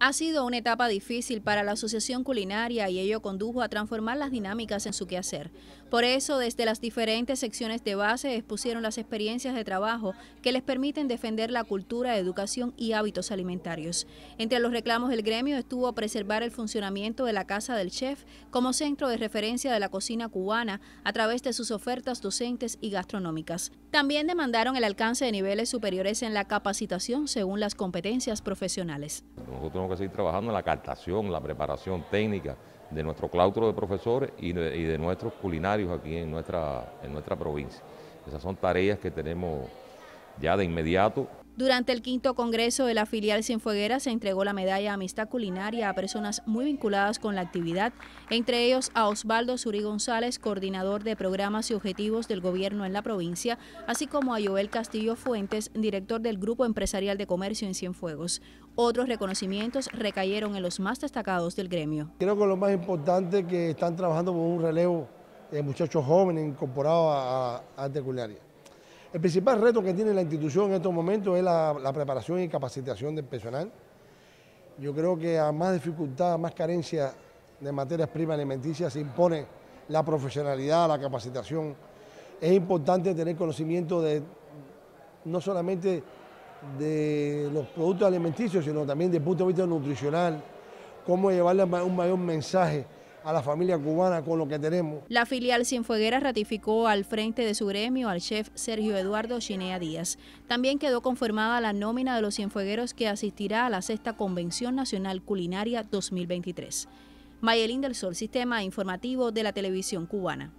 Ha sido una etapa difícil para la Asociación Culinaria y ello condujo a transformar las dinámicas en su quehacer. Por eso, desde las diferentes secciones de base expusieron las experiencias de trabajo que les permiten defender la cultura, educación y hábitos alimentarios. Entre los reclamos del gremio estuvo preservar el funcionamiento de la Casa del Chef como centro de referencia de la cocina cubana a través de sus ofertas docentes y gastronómicas. También demandaron el alcance de niveles superiores en la capacitación según las competencias profesionales que seguir trabajando en la captación, la preparación técnica de nuestro claustro de profesores y de, nuestros culinarios aquí en nuestra, en nuestra provincia. Esas son tareas que tenemos ya de inmediato durante el quinto congreso de la filial Cienfueguera se entregó la medalla Amistad Culinaria a personas muy vinculadas con la actividad, entre ellos a Osvaldo Suri González, coordinador de programas y objetivos del gobierno en la provincia, así como a Joel Castillo Fuentes, director del Grupo Empresarial de Comercio en Cienfuegos. Otros reconocimientos recayeron en los más destacados del gremio. Creo que lo más importante es que están trabajando con un relevo de muchachos jóvenes incorporados a, a arte culinaria. El principal reto que tiene la institución en estos momentos es la, preparación y capacitación del personal. Yo creo que a más dificultad, a más carencia de materias primas alimenticias se impone la profesionalidad, la capacitación. Es importante tener conocimiento de no solamente de los productos alimenticios, sino también desde el punto de vista nutricional, cómo llevarle un mayor mensaje a la familia cubana con lo que tenemos. La filial Cienfueguera ratificó al frente de su gremio al chef Sergio Eduardo Chinea Díaz. También quedó conformada la nómina de los cienfuegueros que asistirá a la sexta Convención Nacional Culinaria 2023. Mayelín del Sol, Sistema Informativo de la Televisión Cubana.